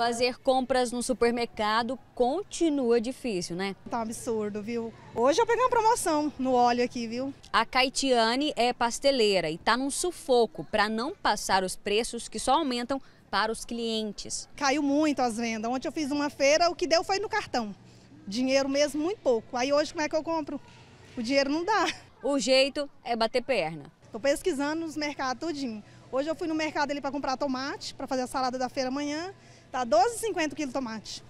Fazer compras no supermercado continua difícil, né? Tá um absurdo, viu? Hoje eu peguei uma promoção no óleo aqui, viu? A Caetiane é pasteleira e tá num sufoco para não passar os preços que só aumentam para os clientes. Caiu muito as vendas. Ontem eu fiz uma feira, o que deu foi no cartão. Dinheiro mesmo, muito pouco. Aí hoje como é que eu compro? O dinheiro não dá. O jeito é bater perna. Tô pesquisando nos mercados tudinho. Hoje eu fui no mercado ali para comprar tomate, para fazer a salada da feira amanhã, tá 12,50 quilo tomate.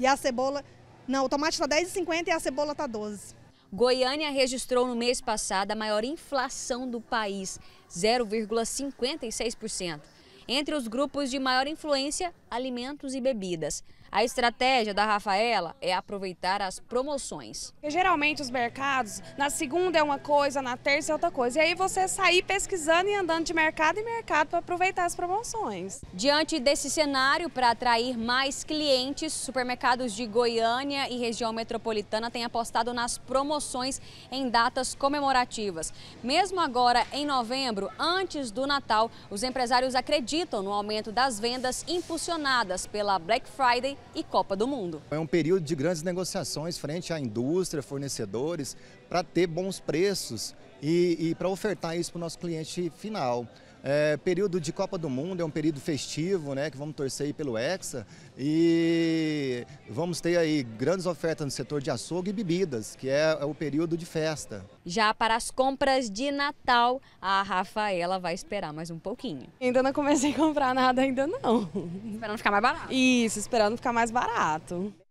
E a cebola, não, o tomate está 10,50 e a cebola está 12. Goiânia registrou no mês passado a maior inflação do país, 0,56%. Entre os grupos de maior influência alimentos e bebidas. A estratégia da Rafaela é aproveitar as promoções. Geralmente os mercados, na segunda é uma coisa, na terça é outra coisa. E aí você sair pesquisando e andando de mercado em mercado para aproveitar as promoções. Diante desse cenário, para atrair mais clientes, supermercados de Goiânia e região metropolitana têm apostado nas promoções em datas comemorativas. Mesmo agora em novembro, antes do Natal, os empresários acreditam no aumento das vendas impulsionadas pela Black Friday e Copa do Mundo. É um período de grandes negociações frente à indústria, fornecedores, para ter bons preços e, e para ofertar isso para o nosso cliente final. É, período de Copa do Mundo é um período festivo, né? Que vamos torcer pelo Hexa. E vamos ter aí grandes ofertas no setor de açougue e bebidas, que é, é o período de festa. Já para as compras de Natal, a Rafaela vai esperar mais um pouquinho. Ainda não comecei a comprar nada ainda não. Esperando ficar mais barato. Isso, esperando ficar mais barato.